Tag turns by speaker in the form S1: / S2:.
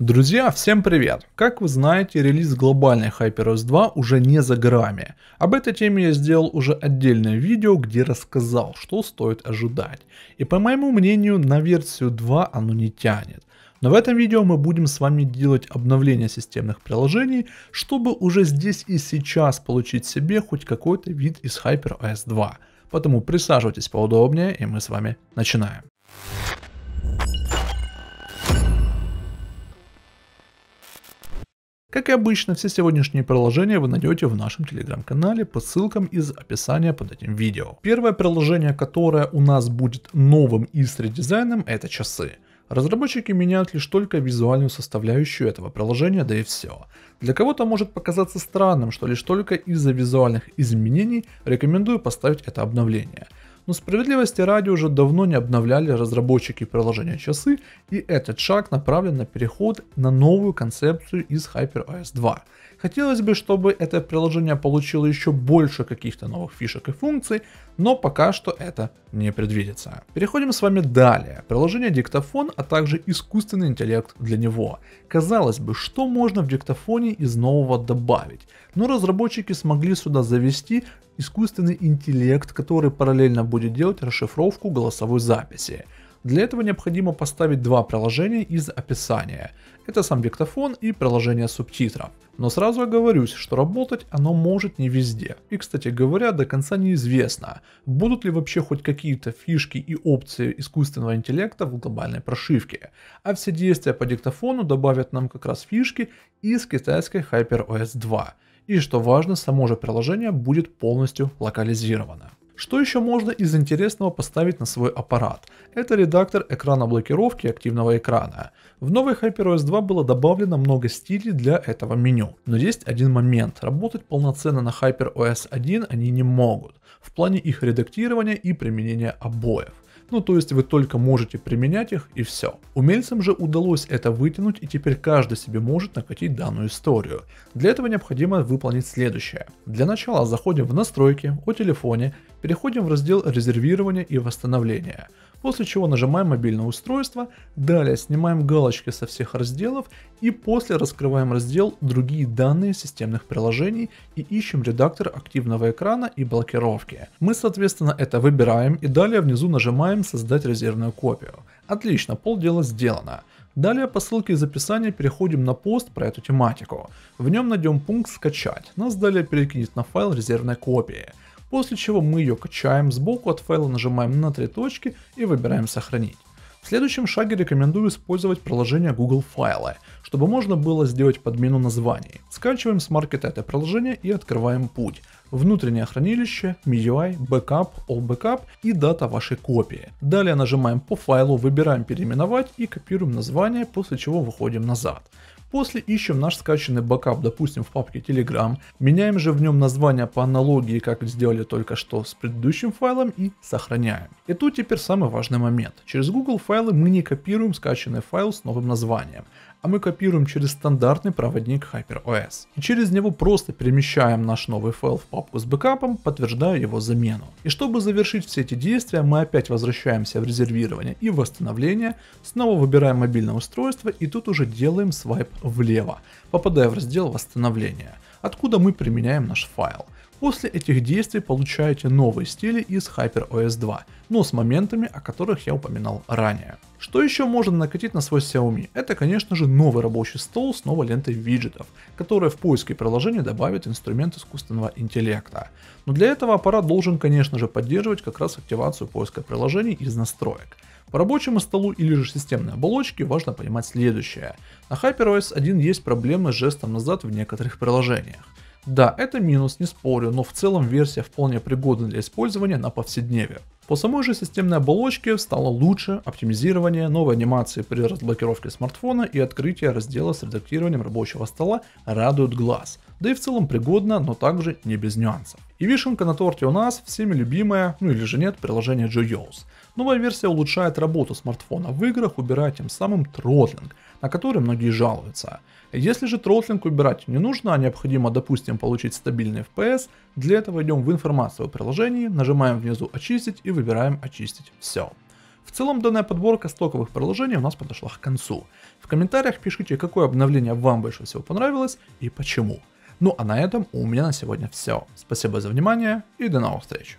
S1: Друзья, всем привет! Как вы знаете, релиз глобальной HyperOS 2 уже не за горами. Об этой теме я сделал уже отдельное видео, где рассказал, что стоит ожидать. И по моему мнению, на версию 2 оно не тянет. Но в этом видео мы будем с вами делать обновление системных приложений, чтобы уже здесь и сейчас получить себе хоть какой-то вид из HyperOS 2. Поэтому присаживайтесь поудобнее и мы с вами начинаем. Как и обычно, все сегодняшние приложения вы найдете в нашем телеграм-канале по ссылкам из описания под этим видео. Первое приложение, которое у нас будет новым Istri дизайном, это часы. Разработчики меняют лишь только визуальную составляющую этого приложения, да и все. Для кого-то может показаться странным, что лишь только из-за визуальных изменений рекомендую поставить это обновление. Но справедливости ради уже давно не обновляли разработчики приложения часы, и этот шаг направлен на переход на новую концепцию из HyperOS 2. Хотелось бы, чтобы это приложение получило еще больше каких-то новых фишек и функций, но пока что это не предвидится. Переходим с вами далее. Приложение диктофон, а также искусственный интеллект для него. Казалось бы, что можно в диктофоне из нового добавить? Но разработчики смогли сюда завести искусственный интеллект, который параллельно будет делать расшифровку голосовой записи. Для этого необходимо поставить два приложения из описания. Это сам диктофон и приложение субтитров. Но сразу оговорюсь, что работать оно может не везде. И, кстати говоря, до конца неизвестно, будут ли вообще хоть какие-то фишки и опции искусственного интеллекта в глобальной прошивке. А все действия по диктофону добавят нам как раз фишки из китайской HyperOS 2 и что важно, само же приложение будет полностью локализировано. Что еще можно из интересного поставить на свой аппарат? Это редактор экрана блокировки активного экрана. В новой HyperOS 2 было добавлено много стилей для этого меню. Но есть один момент, работать полноценно на HyperOS 1 они не могут, в плане их редактирования и применения обоев. Ну то есть вы только можете применять их и все. Умельцам же удалось это вытянуть и теперь каждый себе может накатить данную историю. Для этого необходимо выполнить следующее. Для начала заходим в настройки о телефоне, переходим в раздел резервирования и восстановления после чего нажимаем мобильное устройство, далее снимаем галочки со всех разделов и после раскрываем раздел «Другие данные системных приложений» и ищем редактор активного экрана и блокировки. Мы соответственно это выбираем и далее внизу нажимаем «Создать резервную копию». Отлично, полдела сделано. Далее по ссылке из описания переходим на пост про эту тематику. В нем найдем пункт «Скачать». Нас далее перекинет на файл резервной копии после чего мы ее качаем сбоку от файла, нажимаем на три точки и выбираем «Сохранить». В следующем шаге рекомендую использовать приложение Google Файлы, чтобы можно было сделать подмену названий. Скачиваем с маркета это приложение и открываем путь. Внутреннее хранилище, MIUI, Backup, All Backup и дата вашей копии. Далее нажимаем по файлу, выбираем переименовать и копируем название, после чего выходим назад. После ищем наш скачанный бэкап, допустим, в папке Telegram, меняем же в нем название по аналогии, как сделали только что с предыдущим файлом и сохраняем. И тут теперь самый важный момент. Через Google файлы мы не копируем скачанный файл с новым названием, а мы копируем через стандартный проводник HyperOS. И через него просто перемещаем наш новый файл в папку с бэкапом, подтверждая его замену. И чтобы завершить все эти действия, мы опять возвращаемся в резервирование и восстановление, снова выбираем мобильное устройство и тут уже делаем свайп влево, попадая в раздел восстановления, откуда мы применяем наш файл. После этих действий получаете новые стили из HyperOS 2, но с моментами, о которых я упоминал ранее. Что еще можно накатить на свой Xiaomi? Это, конечно же, новый рабочий стол с новой лентой виджетов, которая в поиске приложения добавит инструмент искусственного интеллекта. Но для этого аппарат должен, конечно же, поддерживать как раз активацию поиска приложений из настроек. По рабочему столу или же системной оболочке важно понимать следующее. На HyperOS 1 есть проблемы с жестом назад в некоторых приложениях. Да, это минус, не спорю, но в целом версия вполне пригодна для использования на повседневе. По самой же системной оболочке стало лучше оптимизирование, новые анимации при разблокировке смартфона и открытие раздела с редактированием рабочего стола радуют глаз. Да и в целом пригодно, но также не без нюансов. И вишенка на торте у нас всеми любимое, ну или же нет, приложение JoYo's. Новая версия улучшает работу смартфона в играх, убирая тем самым тротлинг, на которые многие жалуются. Если же троллинг убирать не нужно, а необходимо, допустим, получить стабильный FPS, для этого идем в информацию о приложении, нажимаем внизу «Очистить» и выбираем «Очистить все». В целом данная подборка стоковых приложений у нас подошла к концу. В комментариях пишите, какое обновление вам больше всего понравилось и почему. Ну а на этом у меня на сегодня все. Спасибо за внимание и до новых встреч.